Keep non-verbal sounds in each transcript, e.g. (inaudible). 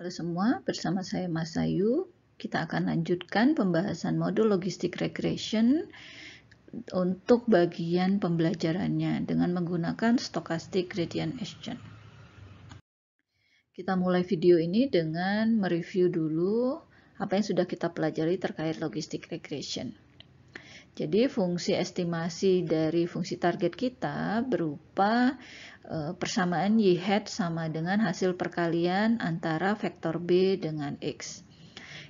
Halo semua, bersama saya Mas Ayu. Kita akan lanjutkan pembahasan modul logistik regression untuk bagian pembelajarannya dengan menggunakan stokastik gradient action. Kita mulai video ini dengan mereview dulu apa yang sudah kita pelajari terkait logistik regression. Jadi fungsi estimasi dari fungsi target kita berupa eh, persamaan y hat sama dengan hasil perkalian antara vektor b dengan x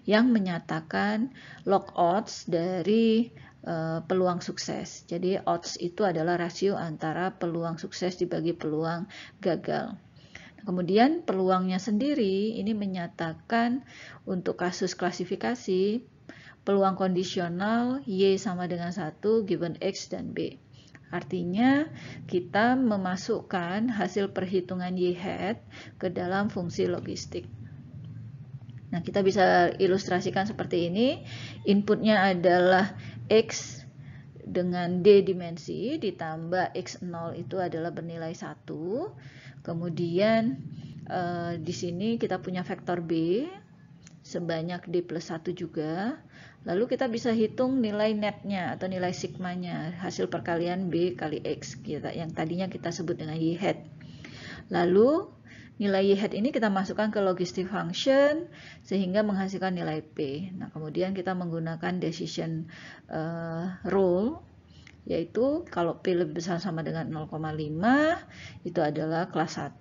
yang menyatakan log odds dari eh, peluang sukses. Jadi odds itu adalah rasio antara peluang sukses dibagi peluang gagal. Kemudian peluangnya sendiri ini menyatakan untuk kasus klasifikasi peluang kondisional Y sama dengan 1 given X dan B. Artinya, kita memasukkan hasil perhitungan Y hat ke dalam fungsi logistik. Nah, kita bisa ilustrasikan seperti ini. Inputnya adalah X dengan D dimensi ditambah X0 itu adalah bernilai 1. Kemudian eh, di sini kita punya vektor B sebanyak D plus 1 juga. Lalu kita bisa hitung nilai netnya atau nilai sigmanya, hasil perkalian B kali X kita, yang tadinya kita sebut dengan Y hat. Lalu nilai Y hat ini kita masukkan ke logistic function sehingga menghasilkan nilai P. Nah, kemudian kita menggunakan decision uh, rule yaitu kalau P lebih besar sama dengan 0,5 itu adalah kelas 1,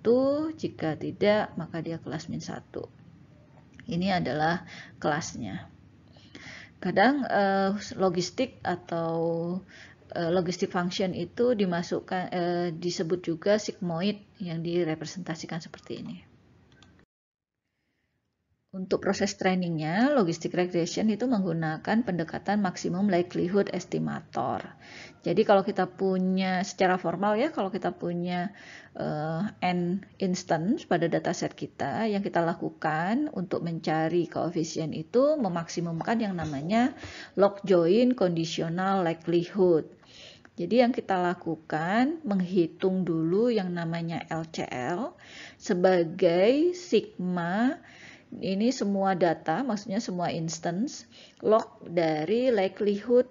jika tidak maka dia kelas min 1. Ini adalah kelasnya kadang uh, logistik atau uh, logistik function itu dimasukkan uh, disebut juga sigmoid yang direpresentasikan seperti ini. Untuk proses trainingnya, logistik regression itu menggunakan pendekatan maksimum likelihood estimator. Jadi kalau kita punya secara formal ya, kalau kita punya uh, n instance pada dataset kita, yang kita lakukan untuk mencari koefisien itu memaksimumkan yang namanya log join conditional likelihood. Jadi yang kita lakukan menghitung dulu yang namanya LCL sebagai sigma ini semua data, maksudnya semua instance, log dari likelihood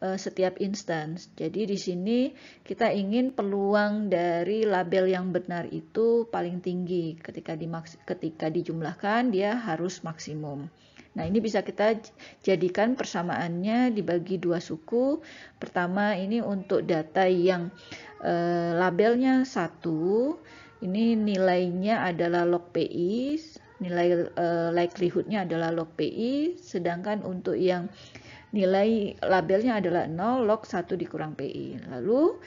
eh, setiap instance. Jadi di sini kita ingin peluang dari label yang benar itu paling tinggi ketika dimaks ketika dijumlahkan dia harus maksimum. Nah, ini bisa kita jadikan persamaannya dibagi dua suku. Pertama ini untuk data yang e, labelnya satu, ini nilainya adalah log PI nilai uh, likelihoodnya adalah log PI, sedangkan untuk yang nilai labelnya adalah 0 log 1 dikurang PI. Lalu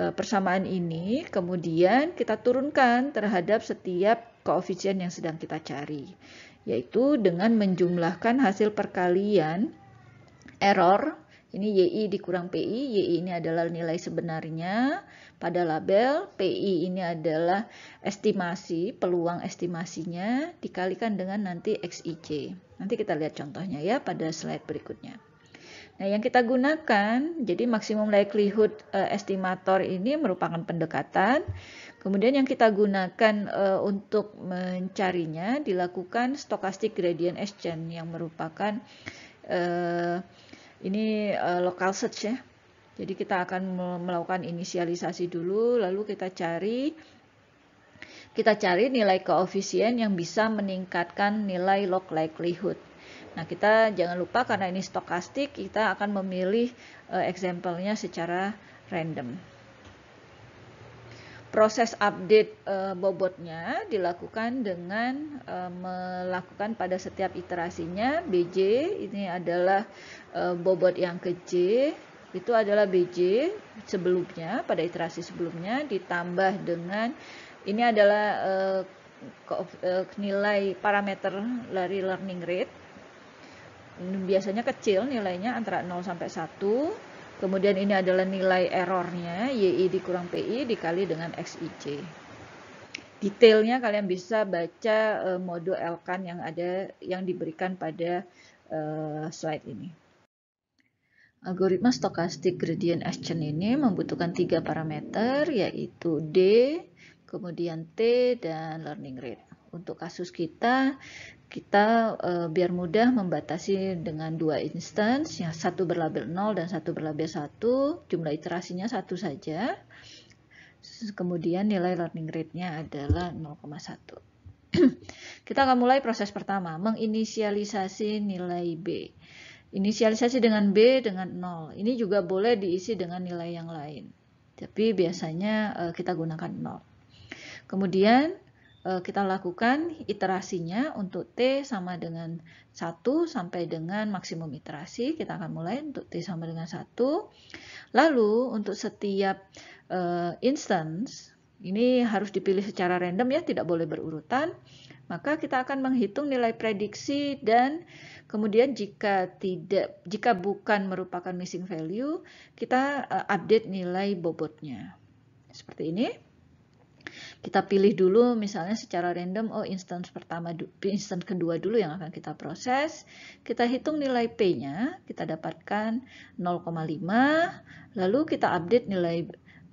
uh, persamaan ini kemudian kita turunkan terhadap setiap koefisien yang sedang kita cari, yaitu dengan menjumlahkan hasil perkalian error ini YI dikurang PI, YI ini adalah nilai sebenarnya pada label, PI ini adalah estimasi, peluang estimasinya dikalikan dengan nanti XIC. Nanti kita lihat contohnya ya pada slide berikutnya. Nah, yang kita gunakan, jadi maksimum likelihood eh, estimator ini merupakan pendekatan. Kemudian yang kita gunakan eh, untuk mencarinya dilakukan stokastik gradient exchange yang merupakan eh, ini uh, local search ya. Jadi kita akan melakukan inisialisasi dulu, lalu kita cari kita cari nilai koefisien yang bisa meningkatkan nilai log likelihood. Nah, kita jangan lupa karena ini stokastik, kita akan memilih uh, example-nya secara random proses update uh, bobotnya dilakukan dengan uh, melakukan pada setiap iterasinya BJ ini adalah uh, bobot yang ke J itu adalah BJ sebelumnya pada iterasi sebelumnya ditambah dengan ini adalah uh, nilai parameter dari learning rate biasanya kecil nilainya antara 0 sampai 1 Kemudian ini adalah nilai errornya, YI dikurang PI dikali dengan xij. Detailnya kalian bisa baca uh, modul Elkan yang ada yang diberikan pada uh, slide ini. Algoritma stokastik gradient action ini membutuhkan tiga parameter yaitu D, kemudian T, dan learning rate. Untuk kasus kita, kita e, biar mudah membatasi dengan dua instance, yang satu berlabel 0 dan satu berlabel 1, jumlah iterasinya satu saja. Kemudian nilai learning rate-nya adalah 0,1. (clears throat) kita akan mulai proses pertama, menginisialisasi nilai B. Inisialisasi dengan B dengan 0. Ini juga boleh diisi dengan nilai yang lain. Tapi biasanya e, kita gunakan 0. Kemudian Eh, kita lakukan iterasinya untuk T sama dengan 1 sampai dengan maksimum iterasi. Kita akan mulai untuk T sama dengan 1. Lalu untuk setiap uh, instance, ini harus dipilih secara random ya, tidak boleh berurutan. Maka kita akan menghitung nilai prediksi dan kemudian jika tidak jika bukan merupakan missing value, kita eh, update nilai bobotnya. Seperti ini kita pilih dulu misalnya secara random oh instance pertama instance kedua dulu yang akan kita proses kita hitung nilai p-nya kita dapatkan 0,5 lalu kita update nilai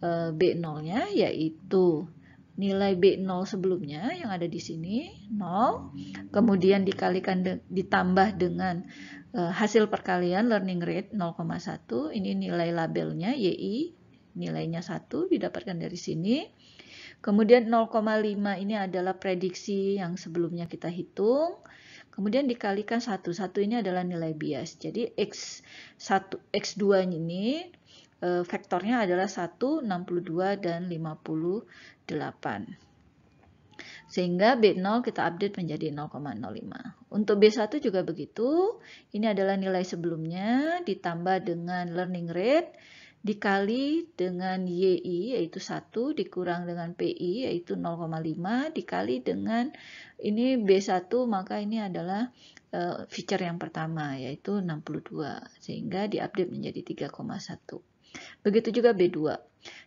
eh, b0-nya yaitu nilai B0 sebelumnya yang ada di sini 0 kemudian dikalikan ditambah dengan eh, hasil perkalian learning rate 0,1 ini nilai labelnya YI nilainya 1 didapatkan dari sini Kemudian 0,5 ini adalah prediksi yang sebelumnya kita hitung. Kemudian dikalikan 1. 1 ini adalah nilai bias. Jadi X1, X2 ini eh, vektornya adalah 1, 62, dan 58. Sehingga B0 kita update menjadi 0,05. Untuk B1 juga begitu. Ini adalah nilai sebelumnya ditambah dengan learning rate dikali dengan YI yaitu 1 dikurang dengan PI yaitu 0,5 dikali dengan ini B1 maka ini adalah uh, feature yang pertama yaitu 62 sehingga diupdate menjadi 3,1. Begitu juga B2.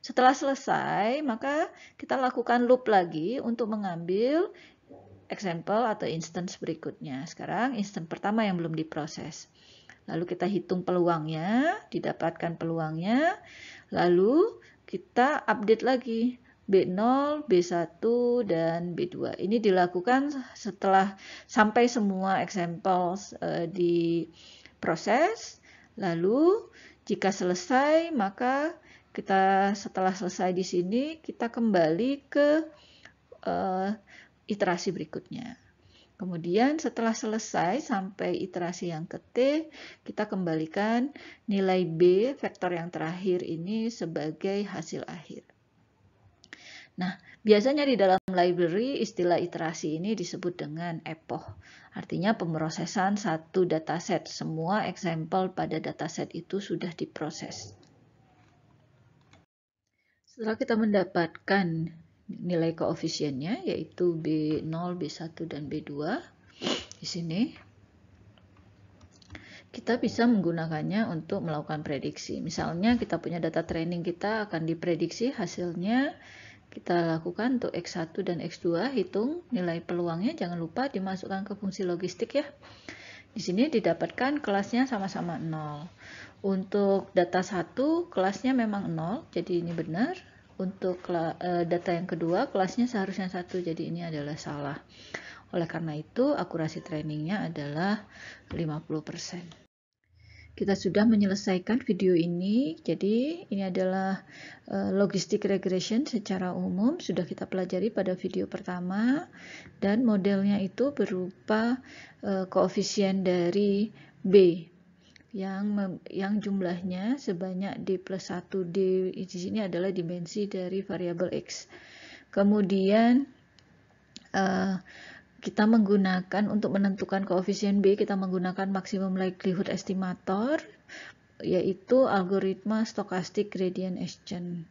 Setelah selesai, maka kita lakukan loop lagi untuk mengambil example atau instance berikutnya. Sekarang instance pertama yang belum diproses. Lalu kita hitung peluangnya, didapatkan peluangnya. Lalu kita update lagi B0, B1, dan B2. Ini dilakukan setelah sampai semua examples uh, eh, diproses. Lalu jika selesai maka kita setelah selesai di sini kita kembali ke uh, iterasi berikutnya. Kemudian setelah selesai sampai iterasi yang ke T, kita kembalikan nilai B, vektor yang terakhir ini sebagai hasil akhir. Nah, biasanya di dalam library istilah iterasi ini disebut dengan epoch. Artinya pemrosesan satu dataset, semua example pada dataset itu sudah diproses. Setelah kita mendapatkan nilai koefisiennya yaitu B0, B1 dan B2 di sini kita bisa menggunakannya untuk melakukan prediksi. Misalnya kita punya data training kita akan diprediksi hasilnya kita lakukan untuk X1 dan X2, hitung nilai peluangnya jangan lupa dimasukkan ke fungsi logistik ya. Di sini didapatkan kelasnya sama-sama 0. Untuk data 1 kelasnya memang 0, jadi ini benar. Untuk eh, data yang kedua, kelasnya seharusnya satu, jadi ini adalah salah. Oleh karena itu, akurasi trainingnya adalah 50% kita sudah menyelesaikan video ini. Jadi, ini adalah eh, logistik regression secara umum sudah kita pelajari pada video pertama dan modelnya itu berupa eh, koefisien dari B yang yang jumlahnya sebanyak d plus 1 d di sini adalah dimensi dari variabel x. Kemudian uh, kita menggunakan untuk menentukan koefisien b kita menggunakan maksimum likelihood estimator yaitu algoritma stokastik gradient action.